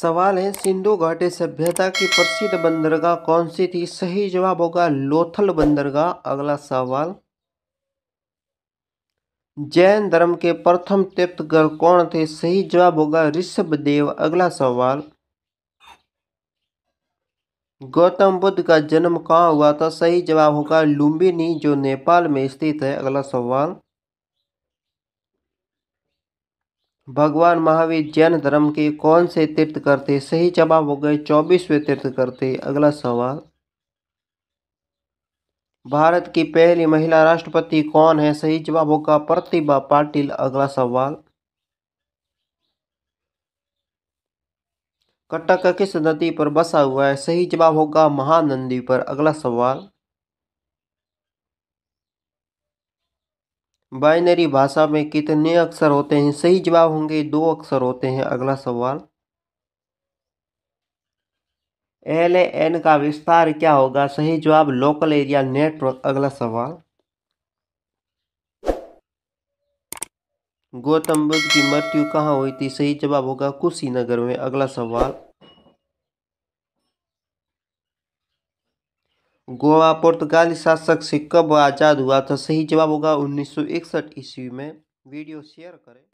सवाल है सिंधु घाटी सभ्यता की प्रसिद्ध बंदरगाह कौन सी थी सही जवाब होगा लोथल बंदरगाह अगला सवाल जैन धर्म के प्रथम तीर्थकर कौन थे सही जवाब होगा ऋषभ देव अगला सवाल गौतम बुद्ध का जन्म कहाँ हुआ था सही जवाब होगा लुम्बिनी जो नेपाल में स्थित है अगला सवाल भगवान महावीर जैन धर्म के कौन से तीर्थ करते सही जवाब हो गए चौबीसवें तीर्थ करते अगला सवाल भारत की पहली महिला राष्ट्रपति कौन है सही जवाब होगा प्रतिभा पाटिल अगला सवाल कटक किस नदी पर बसा हुआ है सही जवाब होगा महानंदी पर अगला सवाल बाइनरी भाषा में कितने अक्षर होते हैं सही जवाब होंगे दो अक्षर होते हैं अगला सवाल एल एन का विस्तार क्या होगा सही जवाब लोकल एरिया नेटवर्क अगला सवाल गौतम बुद्ध की मृत्यु कहाँ हुई थी सही जवाब होगा कुशीनगर में अगला सवाल गोवा पुर्तगाली शासक से कब आज़ाद हुआ था सही जवाब होगा उन्नीस सौ इकसठ ईस्वी में वीडियो शेयर करें